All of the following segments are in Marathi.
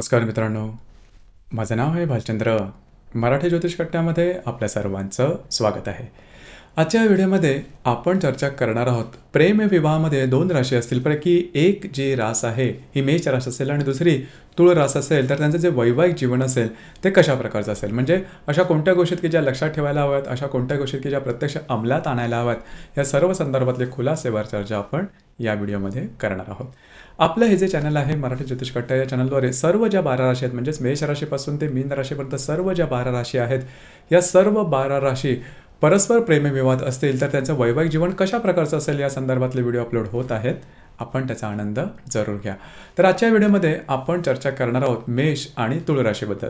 नमस्कार मित्रांनो माझं नाव आहे भालचंद्र मराठी ज्योतिष कट्ट्यामध्ये आपल्या सर्वांचं स्वागत आहे आजच्या व्हिडिओमध्ये आपण चर्चा करणार आहोत प्रेम विवाहामध्ये दोन राशी असतील पैकी एक जी रास आहे ही मेष रास असेल आणि दुसरी तुळ रास असेल तर त्यांचं जे वैवाहिक जीवन असेल ते कशा प्रकारचं असेल म्हणजे अशा कोणत्या गोष्टीत की ज्या लक्षात ठेवायला हव्यात अशा कोणत्या गोष्टीत की ज्या प्रत्यक्ष अंमलात आणायला हव्यात या सर्व संदर्भातले खुलासेवर चर्चा आपण या व्हिडिओमध्ये करणार आहोत आपलं हे जे चॅनल आहे मराठी ज्योतिष कट्टा या चॅनलद्वारे सर्व ज्या बारा राशी आहेत म्हणजेच मेष राशीपासून ते मीन राशीपर्यंत सर्व ज्या बारा राशी आहेत या सर्व बारा राशी परस्पर प्रेमविवाद असतील तर त्यांचं वैवाहिक जीवन कशा प्रकारचं असेल या संदर्भातले व्हिडिओ अपलोड होत आहेत आपण त्याचा आनंद जरूर घ्या तर आजच्या व्हिडिओमध्ये आपण चर्चा करणार आहोत मेष आणि तुळ राशेबद्दल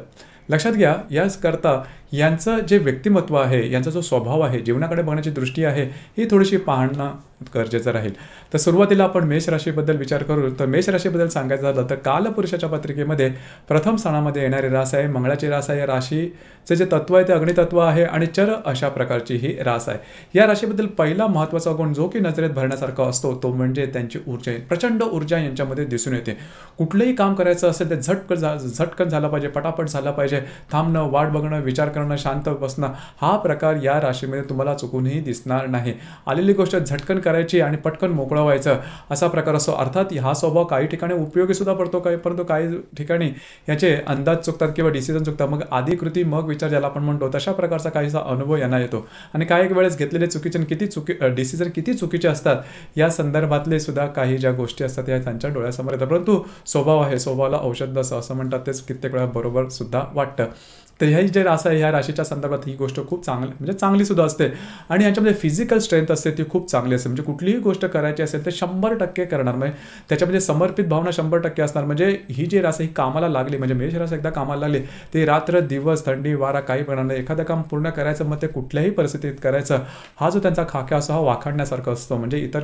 लक्षात घ्या करता यांचं जे व्यक्तिमत्व आहे यांचा जो स्वभाव आहे जीवनाकडे बघण्याची दृष्टी आहे ही थोडीशी पाहणं गरजेचं राहील तर सुरुवातीला आपण मेष राशीबद्दल विचार करू तर मेष राशीबद्दल सांगायचं झालं तर कालपुरुषाच्या पत्रिकेमध्ये प्रथम स्थानामध्ये येणारी रास आहे मंगळाची रास आहे या राशीचं जे तत्व आहे ते अग्नितत्व आहे आणि चर अशा प्रकारची ही रास आहे या राशीबद्दल पहिला महत्त्वाचा गुण जो की नजरेत भरण्यासारखा असतो तो म्हणजे त्यांची ऊर्जा प्रचंड ऊर्जा यांच्यामध्ये दिसून येते कुठलंही काम करायचं असेल ते झटकन झटकन झालं पाहिजे पटापट झालं पाहिजे थांबणं वाट बघणं विचार करणं शांत बसणं हा प्रकार या राशीमध्ये तुम्हाला चुकूनही दिसणार नाही आलेली गोष्ट झटकन करायची आणि पटकन मोकळवायचं असा प्रकार असो अर्थात हा स्वभाव काही ठिकाणी उपयोगीसुद्धा पडतो काही परंतु काही ठिकाणी याचे अंदाज चुकतात किंवा डिसिजन चुकतात मग आधी कृती मग विचार ज्याला आपण म्हणतो तशा प्रकारचा काहीसा अनुभव यांना येतो आणि काही एक वेळेस घेतलेले चुकीचे किती चुकी डिसिजन किती चुकीचे असतात या संदर्भातले सुद्धा काही ज्या गोष्टी असतात या त्यांच्या डोळ्यासमोर येतात परंतु स्वभाव आहे स्वभावाला औषध असं म्हणतात तेच कित्येक वेळा बरोबर सुद्धा वाटतं what तर ह्या रास आहे ह्या राशीच्या संदर्भात ही गोष्ट खूप चांगली म्हणजे चांगलीसुद्धा असते आणि ह्याच्यामध्ये फिजिकल स्ट्रेंथ असते ती खूप चांगली असते म्हणजे कुठलीही गोष्ट करायची असेल तर शंभर टक्के करणार म्हणजे त्याच्यामध्ये समर्पित भावना शंभर टक्के असणार म्हणजे ही जी रास ही कामाला लागली म्हणजे मेष रास एकदा कामाला लागली ते रात्र दिवस थंडी वारा काही पण नाही एखादं काम पूर्ण करायचं मग ते कुठल्याही परिस्थितीत करायचं हा जो त्यांचा खाक्या असतो हा वाखाडण्यासारखा असतो म्हणजे इतर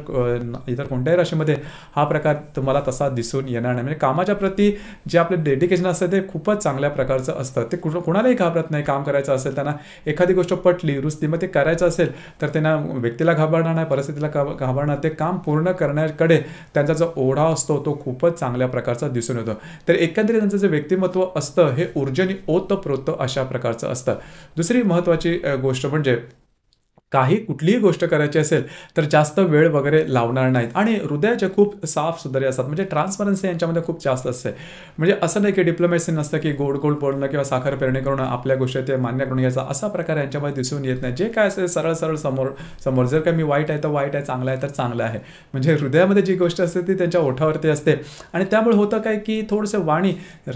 इतर कोणत्याही राशीमध्ये हा प्रकार तुम्हाला तसा दिसून येणार नाही म्हणजे कामाच्या प्रती जे आपले डेडिकेशन असतं ते खूपच चांगल्या प्रकारचं असतं ते कुठं कोणाला कोणालाही घाबरत नाही काम करायचं असेल त्यांना एखादी गोष्ट पटली रुस्ती मग ते करायचं असेल तर त्यांना व्यक्तीला घाबरणार नाही परिस्थितीला घाबरणार ते काम पूर्ण करण्याकडे त्यांचा जो ओढा असतो तो खूपच चांगल्या प्रकारचा दिसून येतो तर एकंदरीत त्यांचं जे व्यक्तिमत्व असतं हे ऊर्जेने ओतप्रोत अशा प्रकारचं असतं दुसरी महत्त्वाची गोष्ट म्हणजे काही कुठलीही गोष्ट करायची असेल तर जास्त वेळ वगैरे लावणार नाहीत आणि हृदयाचे खूप साफ सुधारे असतात म्हणजे ट्रान्सपरन्सी यांच्यामध्ये खूप जास्त असते म्हणजे असं नाही की डिप्लोमॅसी नसतं की गोड गोड बोलणं किंवा साखर पेरणी करून आपल्या गोष्टी ते मान्य करून घ्यायचं असा प्रकार यांच्यामध्ये दिसून येत नाही जे काय असेल सरळ सरळ समोर समोर जर काही मी वाईट आहे तर वाईट आहे चांगलं आहे तर चांगलं आहे म्हणजे हृदयामध्ये जी गोष्ट असते ती त्यांच्या ओठावरती असते आणि त्यामुळे होतं काय की थोडंसं वाणी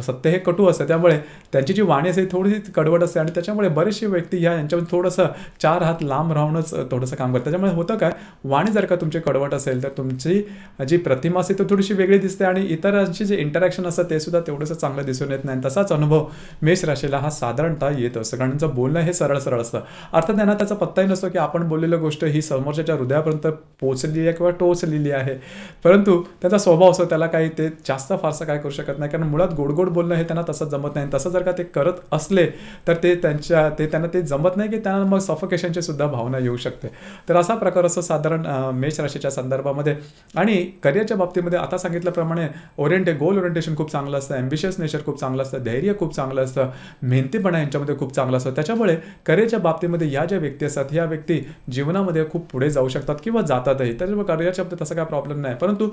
सत्य हे कटू असतं त्यामुळे त्यांची जी वाणी असते थोडीशी कडवट असते आणि त्याच्यामुळे बरेचसे व्यक्ती ह्या यांच्यामध्ये थोडंसं चार हात लांब राहूनच थोडंसं काम करतं त्याच्यामुळे होतं काय वाणी जर का तुमची कडवट असेल तर तुमची जी प्रतिमा असते ती थोडीशी वेगळी दिसते आणि इतरांची जे इंटरॅक्शन असतं ते सुद्धा तेवढंसं चांगलं दिसून येत नाही तसाच अनुभव मेष राशीला हा साधारणतः येत असतो कारण त्यांचं बोलणं हे सरळ सरळ असतं अर्थात त्यांना त्याचा पत्ताही नसतो की आपण बोललेलं गोष्ट ही समोरच्या हृदयापर्यंत पोचलेली आहे किंवा टोचलेली आहे परंतु त्याचा स्वभाव असतो त्याला काही ते जास्त फारसं काय करू शकत नाही कारण मुळात गोडगोड बोलणं हे त्यांना तसंच जमत नाही तसं जर का ते करत असले तर ते त्यांच्या ते त्यांना ते जमत नाही की त्यांना मग सफोकेशनची सुद्धा भावना भावना येऊ शकते तर असा प्रकार असतो साधारण मेष राशीच्या संदर्भामध्ये आणि करिअरच्या बाबतीमध्ये आता सांगितल्याप्रमाणे ओरिएंटे गोल ओरिएंटेशन खूप चांगलं असतं ॲम्बिशियस नेचर खूप चांगलं असतं धैर्य खूप चांगलं असतं मेहनतीपणा यांच्यामध्ये खूप चांगलं असतं त्याच्यामुळे करिअरच्या बाबतीमध्ये या ज्या व्यक्ती असतात ह्या व्यक्ती जीवनामध्ये खूप पुढे जाऊ शकतात किंवा जातातही तर करिअरच्या बाबतीत तसा काय प्रॉब्लेम नाही परंतु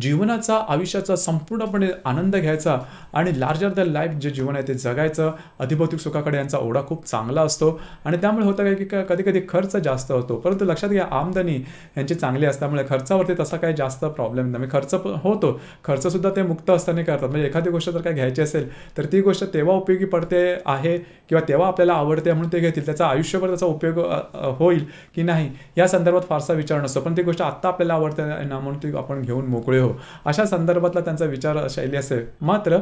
जीवनाचा आयुष्याचा संपूर्णपणे आनंद घ्यायचा आणि लार्जर द लाईफ जे जीवन आहे ते जगायचं अधिभौतिक सुखाकडे यांचा ओढा खूप चांगला असतो आणि त्यामुळे होतं काय की कधी कधी खर्च जास्त होतो परंतु लक्षात घ्या आमदनी यांची चांगली असल्यामुळे खर्चावरती तसा काही जास्त प्रॉब्लेम नाही म्हणजे खर्च होतो खर्चसुद्धा ते मुक्त असताना करतात म्हणजे एखादी गोष्ट जर काय घ्यायची असेल तर ती गोष्ट तेव्हा उपयोगी पडते आहे किंवा तेव्हा आपल्याला आवडते म्हणून ते घेतील त्याचा आयुष्यभर त्याचा उपयोग होईल की नाही या संदर्भात फारसा विचार नसतो पण ती गोष्ट आत्ता आपल्याला आवडते ना म्हणून ती आपण घेऊन मोकळे अशा संदर्भातला त्यांचा विचार शैली असेल मात्र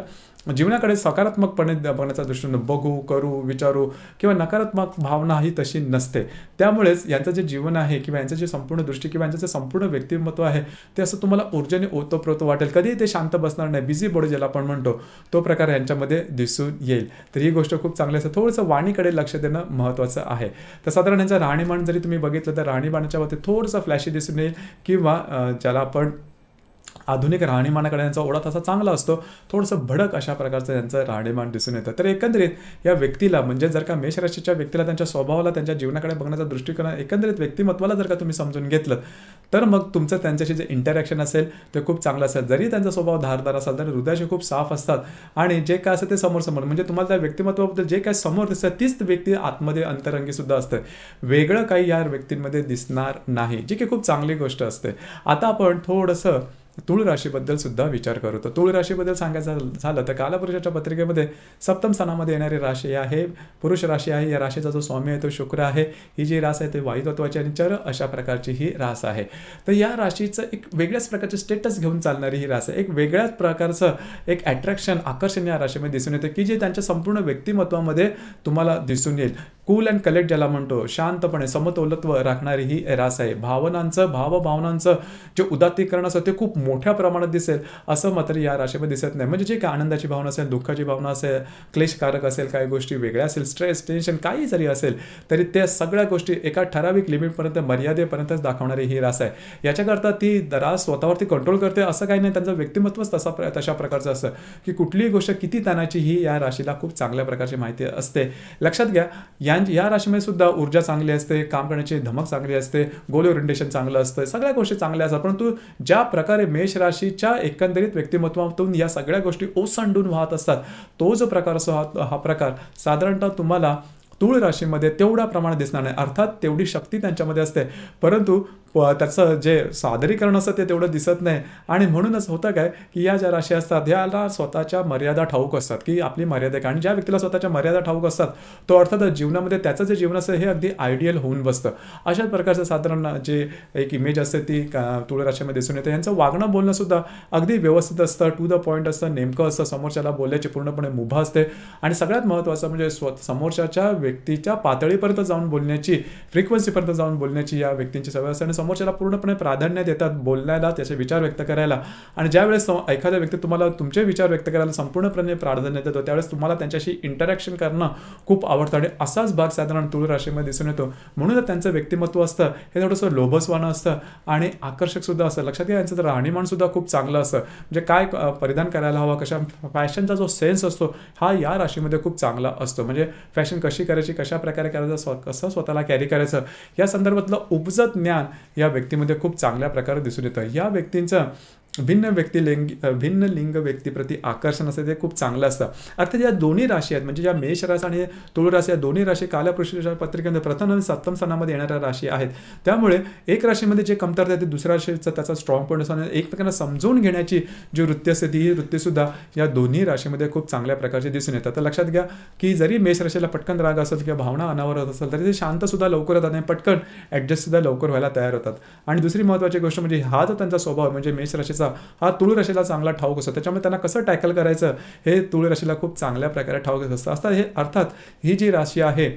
जीवनाकडे सकारात्मकपणे बघण्याचा दृष्टीनं बघू करू विचारू किंवा नकारात्मक भावना ही तशी नसते त्यामुळेच यांचं जे जीवन आहे किंवा यांचं जे संपूर्ण दृष्टी किंवा यांचं जे संपूर्ण व्यक्तिमत्व आहे ते असं तुम्हाला ऊर्जेने ओतप्रोत वाटेल कधीही ते शांत बसणार नाही बिझी बॉडी ज्याला आपण म्हणतो तो प्रकार यांच्यामध्ये दिसून येईल तर ही गोष्ट खूप चांगली असते थोडंसं वाणीकडे लक्ष देणं महत्त्वाचं आहे तर साधारण यांचं राहणीमान जरी तुम्ही बघितलं तर राहणीमानाच्या बाबतीत थोडंसं फ्लॅशी दिसून येईल किंवा ज्याला आपण आधुनिक राहणीमानाकडे यांचा ओढा तसा चांगला असतो थोडंसं भडक अशा प्रकारचं त्यांचं राहणीमान दिसून येतं तर एकंदरीत या व्यक्तीला म्हणजे जर का मेषराशीच्या व्यक्तीला त्यांच्या स्वभावाला त्यांच्या जीवनाकडे बघण्याचा दृष्टिकोन एकंदरीत व्यक्तिमत्वाला जर का तुम्ही समजून घेतलं तर मग तुमचं त्यांच्याशी जे इंटरॅक्शन असेल ते खूप चांगलं असेल जरी त्यांचा स्वभाव धारदार असाल तरी हृदयाशी खूप साफ असतात आणि जे काय असतं ते समोर समोर म्हणजे तुम्हाला त्या व्यक्तिमत्वाबद्दल जे काय समोर दिसतं तीच व्यक्ती आतमध्ये अंतरंगी सुद्धा असते वेगळं काही या व्यक्तींमध्ये दिसणार नाही जी की खूप चांगली गोष्ट असते आता आपण थोडंसं तुळ राशीबद्दल सुद्धा विचार करतो तुळ राशीबद्दल सांगायचं झालं तर कालपुरुषाच्या पत्रिकेमध्ये सप्तम स्थानामध्ये येणारी राशी आहे पुरुष राशी आहे या राशीचा जो स्वामी आहे तो शुक्र आहे ही जी रास आहे ते वायुतत्वाची आणि चर अशा प्रकारची ही रास आहे तर या राशीचं एक वेगळ्याच प्रकारचे स्टेटस घेऊन चालणारी ही रास आहे एक वेगळ्याच प्रकारचं एक अट्रॅक्शन आकर्षण या राशीमध्ये दिसून येतं की जे त्यांच्या संपूर्ण व्यक्तिमत्वामध्ये तुम्हाला दिसून येईल कूल अँड कलेक्ट ज्याला म्हणतो शांतपणे समतोलत्व राखणारी ही रास आहे भावनांचं भावभावनांचं जे उदात्तीकरण असतं ते खूप मोठ्या प्रमाणात दिसेल असं मात्र या राशीमध्ये दिसत नाही म्हणजे जे काही आनंदाची भावना असेल दुःखाची भावना असेल क्लेशकारक असेल काही गोष्टी वेगळ्या असेल स्ट्रेस टेन्शन काही जरी असेल तरी त्या सगळ्या गोष्टी एका ठराविक लिमिटपर्यंत मर्यादेपर्यंतच दाखवणारी ही रास आहे याच्याकरता ती रास स्वतःवरती कंट्रोल करते असं काही नाही त्यांचं व्यक्तिमत्वच तसा प्र तशा प्रकारचं असतं की कुठलीही गोष्ट किती ताणाची ही या राशीला खूप चांगल्या प्रकारची माहिती असते लक्षात घ्या या आणि या राशीमध्ये सुद्धा ऊर्जा चांगली असते काम करण्याची धमक चांगली असते गोल ओरिएंटेशन चांगलं असतं सगळ्या गोष्टी चांगल्या असतात परंतु ज्या प्रकारे मेष राशीच्या एकंदरीत व्यक्तिमत्वातून या सगळ्या गोष्टी ओसंडून वाहत असतात तो जो प्रकार असो हा हा प्रकार साधारणतः तुम्हाला तूळ राशीमध्ये तेवढ्या प्रमाणात दिसणार नाही अर्थात तेवढी शक्ती त्यांच्यामध्ये असते परंतु त्याचं जे सादरीकरण असतं ते तेवढं दिसत नाही आणि म्हणूनच होतं काय की या ज्या राशी असतात याला स्वतःच्या मर्यादा ठाऊक असतात की आपली मर्यादा काय आणि ज्या व्यक्तीला स्वतःच्या मर्यादा ठाऊक असतात तो अर्थातच जीवनामध्ये त्याचं जे जीवन असतं हे अगदी आयडियल होऊन बसतं अशाच प्रकारचं साधारण जे एक इमेज असते ती तुळ राशीमध्ये दिसून येते यांचं वागणं बोलणंसुद्धा अगदी व्यवस्थित असतं टू द पॉईंट असतं नेमकं असतं समोरच्याला बोलायची पूर्णपणे मुभा असते आणि सगळ्यात महत्त्वाचं म्हणजे स्व समोरच्याच्या व्यक्तीच्या पातळीपर्यंत जाऊन बोलण्याची फ्रिक्वेन्सीपर्यंत जाऊन बोलण्याची या व्यक्तींची सवय असते समोरच्याला पूर्णपणे प्राधान्य देतात बोलण्याला त्याचे विचार व्यक्त करायला आणि ज्यावेळेस एखादा व्यक्ती तुम्हाला तुमचे विचार व्यक्त करायला संपूर्णपणे प्राधान्य देतो त्यावेळेस तुम्हाला त्यांच्याशी इंटरॅक्शन करणं खूप आवडतं आणि असाच भाग साधारण तुळ राशीमध्ये दिसून येतो म्हणून त्यांचं व्यक्तिमत्व असतं हे थोडंसं लोभसवानं असतं आणि आकर्षक सुद्धा असतं लक्षात घ्या यांचं तर सुद्धा खूप चांगलं असतं म्हणजे काय परिधान करायला हवा कशा फॅशनचा जो सेन्स असतो हा या राशीमध्ये खूप चांगला असतो म्हणजे फॅशन कशी करायची कशा प्रकारे करायचं कसं स्वतःला कॅरी करायचं या संदर्भातलं उपजत ज्ञान या व्यक्तीमध्ये खूप चांगल्या प्रकारे दिसून येतं या व्यक्तींचं भिन्न व्यक्तिलिंग भिन्न लिंग व्यक्तीप्रती आकर्षण असते ते खूप चांगलं असतं अर्थात या दोन्ही राशी आहेत म्हणजे ज्या मेष रास आणि तुळू राशी या दोन्ही राशी कालपृष्ठच्या पत्रिकेमध्ये प्रथम आणि सप्तम स्थानामध्ये येणाऱ्या राशी आहेत त्यामुळे एक राशीमध्ये जे कमतरता आहे ते दुसऱ्या राशीचं त्याचा स्ट्रॉंग पॉईंट असतो आणि एकमेकांना समजून घेण्याची जी वृत्ती असते ती वृत्तीसुद्धा या दोन्ही राशीमध्ये खूप चांगल्या प्रकारचे दिसून येतात तर लक्षात घ्या की जरी मेष राशीला पटकन राग असेल किंवा भावना अनावर होत असेल तरी ते शांतसुद्धा लवकर होतात आणि पटकन ॲडजस्टसुद्धा लवकर व्हायला तयार होतात आणि दुसरी महत्त्वाची गोष्ट म्हणजे हा जो त्यांचा स्वभाव म्हणजे मेष राशीचा हा तुळ राशीला चांगला ठाऊक असतो त्याच्यामुळे त्यांना कसं टॅकल करायचं हे तुळ राशीला खूप चांगल्या प्रकारे ठाऊक असतं असतात हे अर्थात ही जी राशी आहे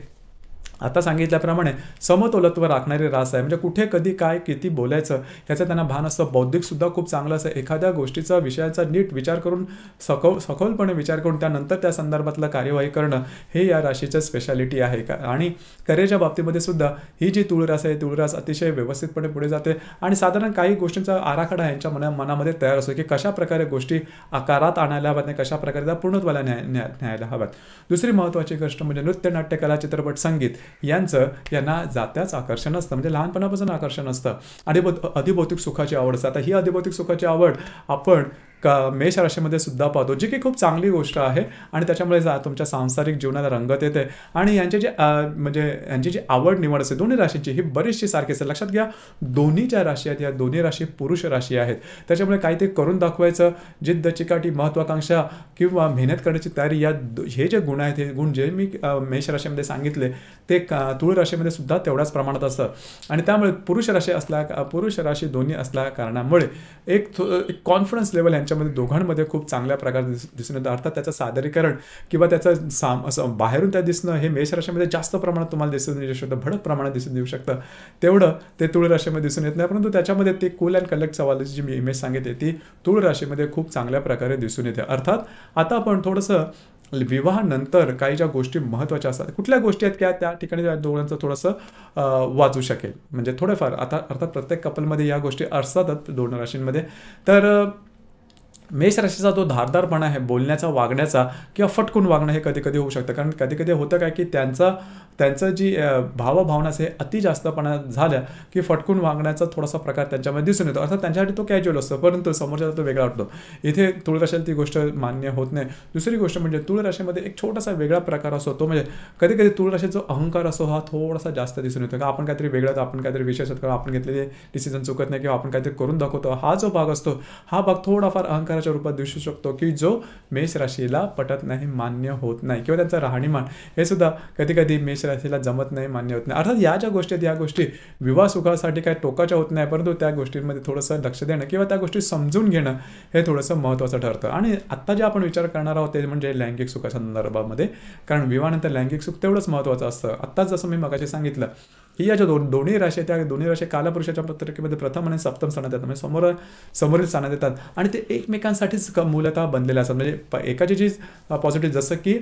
आता सांगितल्याप्रमाणे समतोलत्व राखणारी रास आहे म्हणजे कुठे कधी काय किती बोलायचं याचं त्यांना भान असतं बौद्धिकसुद्धा खूप चांगलं असतं एखाद्या गोष्टीचा विषयाचा नीट विचार करून सखो सखोलपणे विचार करून त्यानंतर त्या संदर्भातलं कार्यवाही करणं हे या राशीचं स्पेशालिटी आहे का आणि करिअरच्या बाबतीमध्ये सुद्धा ही जी तुळरास आहे तुळरास अतिशय व्यवस्थितपणे पुढे जाते आणि साधारण काही गोष्टींचा आराखडा यांच्या मना मनामध्ये तयार असतो की कशाप्रकारे गोष्टी आकारात आणायला हव्यात आणि कशाप्रकारे त्या पूर्णत्वाला न्याय न्याय न्यायला हव्यात दुसरी महत्त्वाची गोष्ट म्हणजे नृत्य नाट्यकला चित्रपट संगीत यांचं यांना जात्याच आकर्षण असतं म्हणजे लहानपणापासून आकर्षण असतं आणि अधिभौतिक सुखाची आवड असते आता ही अधिभौतिक सुखाची आवड आपण का मेष राशीमध्ये सुद्धा पाहतो जी की खूप चांगली गोष्ट आहे आणि त्याच्यामुळे तुमच्या सांसारिक जीवनाला रंगत येते आणि यांचे जे म्हणजे यांची जी आवड निवड असते दोन्ही राशींची ही बरीचशी सारखी असते लक्षात घ्या दोन्ही ज्या राशी आहेत या दोन्ही राशी पुरुष राशी आहेत त्याच्यामुळे काही ते करून दाखवायचं जिद्द चिकाटी महत्त्वाकांक्षा किंवा मेहनत करण्याची तयारी या हे जे गुण आहेत हे गुण जे मी मेष राशीमध्ये सांगितले ते तुळ राशीमध्ये सुद्धा तेवढ्याच प्रमाणात असतं आणि त्यामुळे पुरुष राशी असल्या पुरुष राशी दोन्ही असल्या कारणामुळे एक कॉन्फिडन्स लेवल आहे यांच्यामध्ये दोघांमध्ये खूप चांगल्या प्रकारे दिस दिसून येतं अर्थात त्याचं सादरीकरण किंवा त्याचं साम असं बाहेरून त्या दिसणं हे मेष राशीमध्ये जास्त प्रमाणात तुम्हाला दिसून येऊ शकतं भडक प्रमाणात दिसून येऊ शकतं तेवढं ते तुळ राशीमध्ये दिसून येत नाही परंतु त्याच्यामध्ये ते कूल अँड कलेक्ट सवालीची जी मी इमेज सांगितली ती तुळ राशीमध्ये खूप चांगल्या प्रकारे दिसून येते अर्थात आता आपण थोडंसं विवाहानंतर काही ज्या गोष्टी महत्त्वाच्या असतात कुठल्या गोष्टी आहेत त्या त्या ठिकाणी त्या दोघांचं थोडंसं वाचू शकेल म्हणजे थोडंफार आता अर्थात प्रत्येक कपलमध्ये या गोष्टी असतातच दोन राशींमध्ये तर मेष राशीचा जो धारदारपणा आहे बोलण्याचा वागण्याचा किंवा फटकून वागणं हे कधी कधी होऊ शकतं कारण कधी कधी होतं काय की त्यांचा त्यांचं जी भावभावना हे अति जास्तपणा झाल्या की फटकून वागण्याचा थोडासा प्रकार त्यांच्यामध्ये दिसून येतो अर्थात त्यांच्यासाठी तो कॅज्युअल असतो परंतु समोरच्याला तो वेगळा वाटतो इथे तुळ ती गोष्ट मान्य होत नाही दुसरी गोष्ट म्हणजे तुळ राशीमध्ये एक छोटासा वेगळा प्रकार असतो तो म्हणजे कधी कधी तुळ अहंकार असो हा थोडासा जास्त दिसून येतो का आपण काहीतरी वेगळं आपण काहीतरी विशेष आपण घेतलेले डिसिजन चुकत नाही किंवा आपण काहीतरी करून दाखवतो हा जो भाग असतो हा भाग थोडाफार अहंकार रूपात दिसू शकतो की जो मेष राशीला पटत नाही मान्य होत नाही किंवा त्यांचं राहणीमान हे सुद्धा कधी कधी मेष राशीला जमत नाही मान्य होत नाही अर्थात या ज्या गोष्टी आहेत या गोष्टी विवाह सुखासाठी काय टोकाच्या होत नाही परंतु त्या गोष्टींमध्ये थोडंसं लक्ष देणं किंवा त्या गोष्टी समजून घेणं हे थोडंसं महत्वाचं ठरतं आणि आत्ता जे आपण विचार करणार आहोत ते म्हणजे लैंगिक सुखाच्या संदर्भामध्ये कारण विवाहानंतर लैंगिक सुख तेवढंच महत्वाचं असतं आत्ताच जसं मी मगाशी सांगितलं ही या ज्या दोन दोन्ही राशी त्या दोन्ही राशी कालापुरुषाच्या पत्रिकेमध्ये प्रथम आणि सप्तम स्थानात येतात म्हणजे समोर समोरील स्थानात येतात आणि ते एकमेकांसाठीच मूलतः बनलेले असतात म्हणजे एकाची जी पॉझिटिव्ह जसं की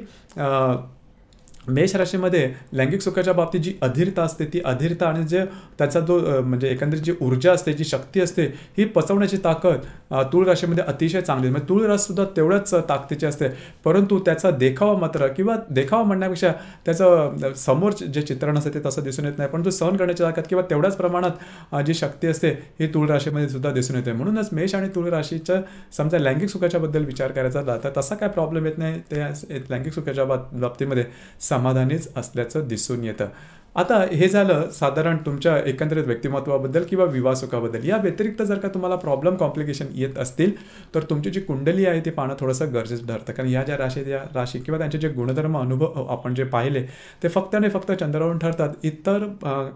मेष राशीमध्ये लैंगिक सुखाच्या बाबतीत जी अधीरता असते ती अधीरता आणि जे त्याचा जो म्हणजे एकंदरीत जी ऊर्जा असते जी शक्ती असते ही पचवण्याची ताकद तूळ राशीमध्ये अतिशय चांगली म्हणजे तूळ सुद्धा तेवढ्याच ताकदीची असते परंतु त्याचा देखावा मात्र किंवा देखावा म्हणण्यापेक्षा त्याचं समोर जे चित्रण असते ते तसं दिसून येत नाही परंतु सहन करण्याची ताकद किंवा तेवढ्याच प्रमाणात जी शक्ती असते ही तूळ राशीमध्ये सुद्धा दिसून येते म्हणूनच मेष आणि तूळ राशीच्या समजा लैंगिक सुखाच्याबद्दल विचार करायचा झाला तर तसा काय प्रॉब्लेम येत नाही ते लैंगिक सुखाच्या बाबतीमध्ये समाधानीच असल्याचं दिसून येतं आता हे झालं साधारण तुमच्या एकंदरीत व्यक्तिमत्वाबद्दल किंवा सुखाबद्दल या व्यतिरिक्त जर का तुम्हाला प्रॉब्लेम कॉम्प्लिकेशन येत असतील तर तुमची जी कुंडली आहे ती पाहणं थोडंसं गरजेचं ठरतं कारण या ज्या राशी या राशी किंवा त्यांचे जे गुणधर्म अनुभव आपण जे पाहिले ते फक्त आणि फक्त चंद्रावरून ठरतात इतर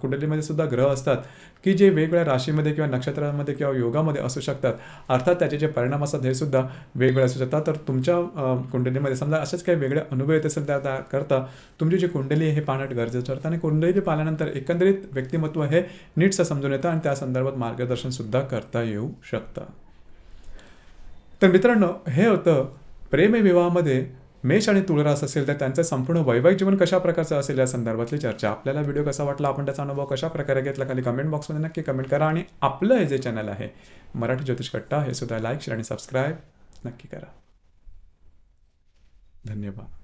कुंडलीमध्ये सुद्धा ग्रह असतात की जे वेगवेगळ्या राशीमध्ये किंवा नक्षत्रांमध्ये किंवा योगामध्ये असू शकतात अर्थात त्याचे जे परिणाम असतात हे सुद्धा वेगवेगळे असू शकतात तर तुमच्या कुंडलीमध्ये समजा असेच काही वेगळे अनुभव येत असेल त्या करता तुमची जी कुंडली आहे हे पाहणं गरजेचं ठरतं आणि कुंडली कोणतंही पाहिल्यानंतर एकंदरीत व्यक्तिमत्व हे नीटचं समजून येतं आणि त्या संदर्भात मार्गदर्शन सुद्धा करता येऊ शकतं तर मित्रांनो हे होतं प्रेमविवाहामध्ये मेष आणि तुळरास असेल तर त्यांचं संपूर्ण वैवाहिक जीवन कशा प्रकारचं असेल या संदर्भातली चर्चा आपल्याला व्हिडिओ कसा वाटला आपण त्याचा अनुभव कशा प्रकारे घेतला खाली कमेंट बॉक्समध्ये नक्की कमेंट करा आणि आपलं हे जे चॅनल आहे मराठी ज्योतिष कट्टा हे सुद्धा लाईक शेअर आणि सबस्क्राईब नक्की करा धन्यवाद